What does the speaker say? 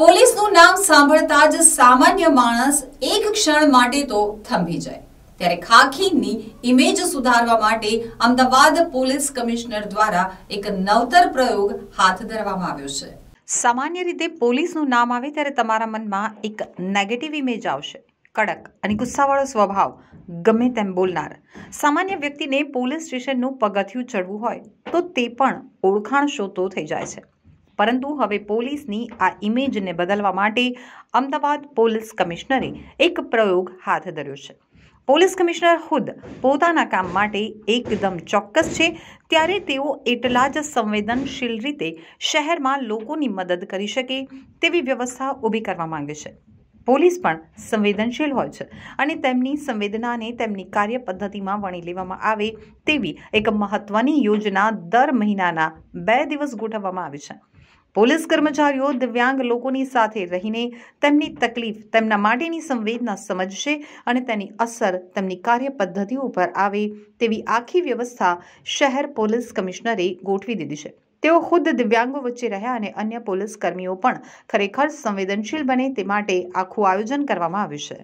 પોલીસનું નામ સાંભળતા જ સામાન્ય માણસ એક ક્ષણ માટે તો થંભી જાય ત્યારે ખાખીની ઇમેજ સુધારવા માટે અમદાવાદ પોલીસ કમિશનર દ્વારા એક નવતર પ્રયોગ હાથ ધરવામાં આવ્યો છે સામાન્ય રીતે પોલીસનું નામ આવે ત્યારે તમારા મનમાં એક નેગેટિવ ઇમેજ આવશે કડક અને ગુસ્સાવાળો સ્વભાવ ગમે તેમ બોલનાર સામાન્ય વ્યક્તિને પોલીસ સ્ટેશનનું પગથિયું ચડવું હોય તો તે પણ ઓળખાણ શોધતો થઈ જાય છે પરંતુ હવે પોલીસની આ ઇમેજને બદલવા માટે અમદાવાદ પોલીસ કમિશનરે એક પ્રયોગ હાથ ધર્યો છે પોલીસ કમિશનર ખુદ પોતાના કામ માટે એકદમ ચોક્કસ છે ત્યારે તેઓ એટલા જ સંવેદનશીલ રીતે શહેરમાં લોકોની મદદ કરી શકે તેવી વ્યવસ્થા ઊભી કરવા માંગે છે પોલીસ પણ સંવેદનશીલ હોય છે અને તેમની સંવેદનાને તેમની કાર્ય પદ્ધતિમાં વણી લેવામાં આવે તેવી એક મહત્ત્વની યોજના દર મહિનાના બે દિવસ ગોઠવવામાં આવી છે પોલીસ કર્મચારીઓ દિવ્યાંગ લોકોની સાથે રહીને તેમની તકલીફ તેમના માટેની સંવેદના સમજશે અને તેની અસર તેમની કાર્ય પદ્ધતિઓ ઉપર આવે તેવી આખી વ્યવસ્થા શહેર પોલીસ કમિશનરે ગોઠવી દીધી છે તેઓ ખુદ દિવ્યાંગો વચ્ચે રહ્યા અને અન્ય પોલીસ કર્મીઓ પણ ખરેખર સંવેદનશીલ બને તે માટે આખું આયોજન કરવામાં આવ્યું છે